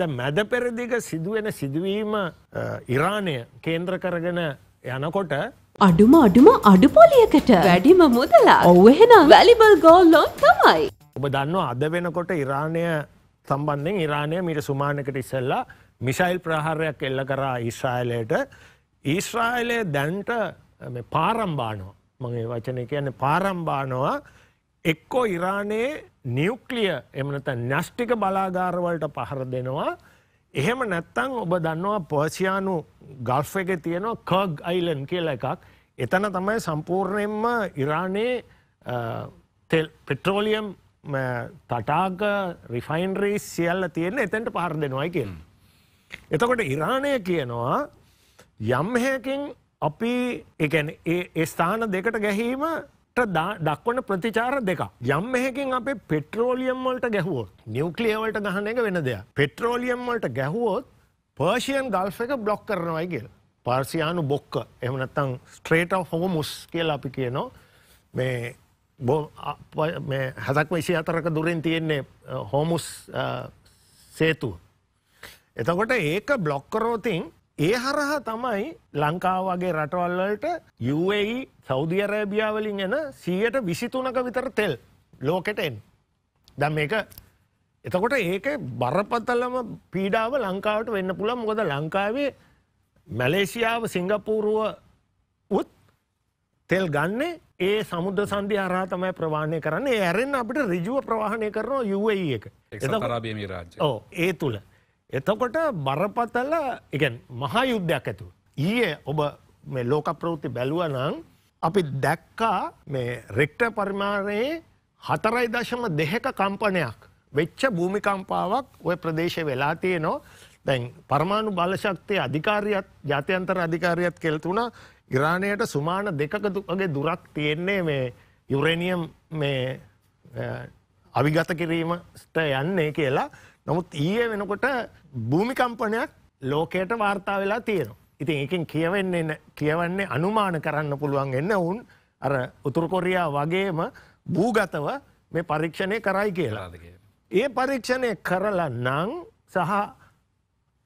ද මැද පෙරදිග සිදුවෙන සිදුවීම ඉරාණය කේන්ද්‍ර කරගෙන යනකොට අඩුම අඩුම අඩු පොලියකට වැඩිම මුදලා ඔවහෙන වැලිබල් ගෝල්ලොන් තමයි. ඔබ දන්න අද වෙනකොට ඉරාණය සම්බන්ධෙන් ඉරාණය මිට සුමානකට ඉසල්ලා මිසයිල් ප්‍රහාරයක් එල්ල කරා ඉස්්‍රායිලයට ඊස්්‍රායිලය දැන්ට පාරම්බානෝ මගේ වචන කියන්නේ පාරම්බානවා එක්කෝ ඉරානයේ නියුක්ලිය එමනත න්‍යෂ්ටික බලාගාරවලට පහර දෙනවා එහෙම නැත්තං ඔබ දන්නවා පර්සියානු ගල්ෆ් එක තියෙනවා කග් අයිලන් කියල එකක් එතන තමයි සම්පූර්ණයෙන්ම ඉරානයේ පෙට්‍රෝලියම් තටාක රිෆයින්රී සියල්ල තියෙන එතැන්ට පහර දෙනවායි කිය. එතකොට ඉරාණය කියනවා යම්හයකින් අපි ඒ ස්ථාන දෙකට ගැහීම දක්වන ප්‍රතිචාර දෙක. යම් මෙහකින් අපේ පෙට්‍රෝලියම් වලට ගැහුවොත් නිියවක්ලියවලට ගහන එක වෙන දෙයක්. පෙට්‍රෝලියම් වලට ගැහුවොත් පර්ෂයන් ගල්ෆ එක බ්ලොක් කරනවයි කියල. පාර්සියානු බොක්ක එමනත්තං ස්ට්‍රේට හොම මුස් කියල අපි කියනවා මේ බෝ හැසක් විසි අතරක දුරින් තියෙන්නේ හෝමුස් සේතුව. එතකොට ඒක බ්ලොක්කරෝතින් ඒ හරහා තමයි ලංකාව වගේ රටවල්වලට යුඒයි e, සෞදි අරෑබියාවලින් එන සීයට විසිතුනක විතර තෙල් ලෝකෙට එන්. දැම් මේක එතකොට ඒක බරපතලම පීඩාව ලංකාවට වෙන්න පුළන් මොකද ලංකාවේ මැලේසියාව සිංගපූරුව උත් තෙල් ගන්නේ ඒ සමුද්‍ර සන්ධි හරහා තමයි ප්‍රවාණය කරන්නේ ඇරෙන් අපිට රිජුව ප්‍රවාහණය කරනවා යුවයි e එක ඒ තුළ. එතකොට බරපතල එකන් මහා යුද්ධයක් ඇතුව. ඊයේ ඔබ මේ ලෝක ප්‍රවෘති බැලුව නං අපි දැක්කා මේ රෙක්ට පරිමාණයේ හතරයි දශම දෙහක කම්පනයක් වෙච්ච භූමිකම්පාවක් ඔය ප්‍රදේශ වෙලා තියනෝ දැන් පරමාණු බලශක්තිය අධිකාරියත් ජාතියන්තර අධිකාරියත් කෙල්තුුණ ඉරාණයට සුමාන දෙකකතුගේ දුරක් තියෙන්නේ මේ යුරේනියම් මේ අවිගත කිරීමට යන්නේ කියලා නමුත් ඊයේ වෙනකොට භූමිකම්පනයක් ලෝකයට වාර්තා වෙලා තියෙනවා. ඉතින් ඒකෙන් කියවෙන්නේ කියවන්නේ අනුමාන කරන්න පුළුවන් එන්න ඔවුන් අර උතුරකොරයා වගේම භූගතව මේ පරීක්ෂණය කරයි කියලා. ඒ පරීක්ෂණය කරලා නං සහ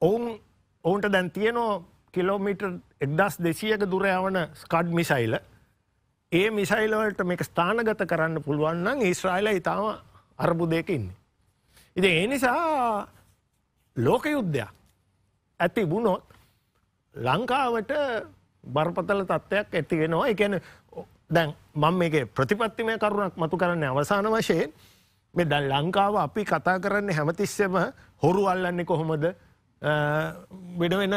ඔවුන් ඔවුන්ට දැන් තියනෝ කිලෝමිට එක්දස් දෙසියක දුරයවන ස්කඩ් මිසයිල ඒ මිසයිලවලට මේක ස්ථානගත කරන්න පුළුවන්න ඊස්රායිල ඉතාම අරබුදයක ඉන්නේ. ඉතින් ඒ නිසා ලෝක යුද්ධයක් ඇති වුණොත් ලංකාවට බරපතල තත්ත්වයක් ඇතිගෙනවා එකන දැන් මං මේක ප්‍රතිපත්තිමය කරුණක් මතු කරන්න අවසාන වශයෙන් මේ දැන් ලංකාව අපි කතා කරන්නේ හැමතිස්සම හොරු අල්ලන්නේ කොහොමද වෙන වෙන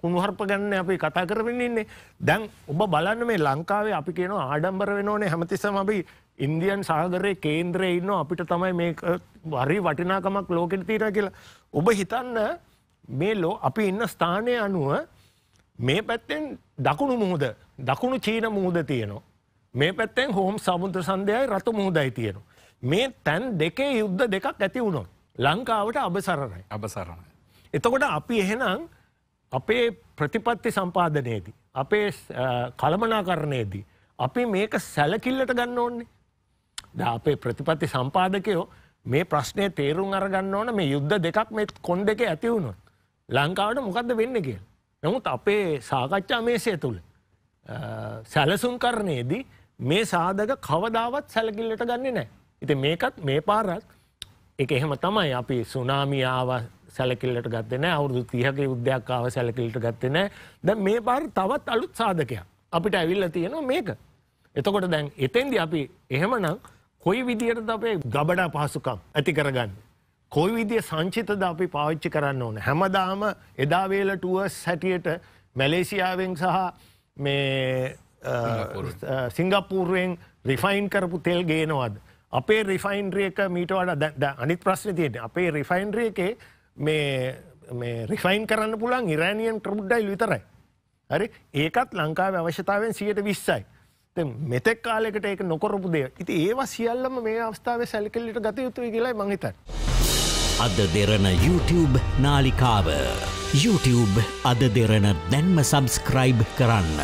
කුණුහර්ප ගන්න අපි කතා කරවෙන්න ඉන්නේ දැන් ඔබ බලන්න මේ ලංකාවේ අපි කියන ආඩම්බර වෙනෝනේ හැමතිස්සම අපි ඉන්දියන් සාගරයේ කේන්ද්‍රය ඉන්න අපිට තමයි මේ වරි වටිනාකමක් ලෝකෙට තීර කියලා. ඔබ හිතන්න මේ ලෝ අපි ඉන්න ස්ථානය අනුව මේ පැත්තෙන් දකුණු මුහද දකුණු චීන මුහද තියනවා. මේ පැත්තෙන් හෝම් සමුද්‍ර සන්ධයයි රතු මුහදයි තියෙනවා. මේ තැන් දෙකේ යුද්ධ දෙකක් ඇති වුණොත්. ලංකාවට අබසරණයි. අබසරණයි. එතකොට අපි එහෙනම් අපේ ප්‍රතිපත්ති සම්පාධනයේදී. අපේ කළමනාකරණයේදී. අපි මේක සැලකිල්ලට ගන්න ඕන්නේ. ද අපේ ප්‍රතිපත්ති සම්පාදකයෝ මේ ප්‍රශ්නය තේරුම් අරගන්න ඕන මේ යුද්ධ දෙකක් මේ කොන් දෙක ඇතිවුණොත්. ලංකාවට මොකක්ද වෙන්න කිය. නමුත් අපේ සාකච්ඡා මේසය තුළ. සැලසුම් කරණයේදී මේ සාධක කවදාවත් සැලකිල්ලට ගන්න නෑ. ඉති මේකත් මේ පාරත් එක එහෙම තමයි අපි සුනාමියාව සැලකිල්ලට ගත්තන අවුදු තියක යුද්ධයක්කාව සැලකිල්ට ගත්තන ද මේ පාර තවත් අලුත් සාධකයක් අපිට ඇවිල්ල තියෙනවා මේක. එතකොට දැන් එතෙන්දි අපි එහෙමනම් කොයි විදිහටද අපේ ගබඩා පහසුකම් ඇති කරගන්න. කොයි විදිය සංචිතද අපි පාවිච්චි කරන්න ඕන. හැමදාම එදාවේල ටුවස් හැටියට මැලේසියාවෙන් සහ මේ සිංගපූර්ුවෙන් රිෆයින් කරපු තෙල් ගේනවද. අපේ රිෆයින්රියක මීට වඩ දැ අනිත් ප්‍රශ්න තියෙන අපේ රිෆයින්රිය එකේ මේ රිෆයින් කරන්න පුළන් ඉරානියන් ට්‍රබ්ඩයිල් විතරයි. හරි ඒකත් ලංකාව අවශ්‍යතාවෙන් සියට විස්සයි. මෙතෙක් කාලෙකට ඒක නොකොරපු දේ ඉති ඒවා සියල්ලම මේ අවස්ථාව සැල්කල්ලිට ගත යුතුයි කියලා මහිත. අද දෙරන YouTube නාලිකාව YouTube අද දෙරන දැන්ම සබස්ක්‍රයිබ් කරන්න.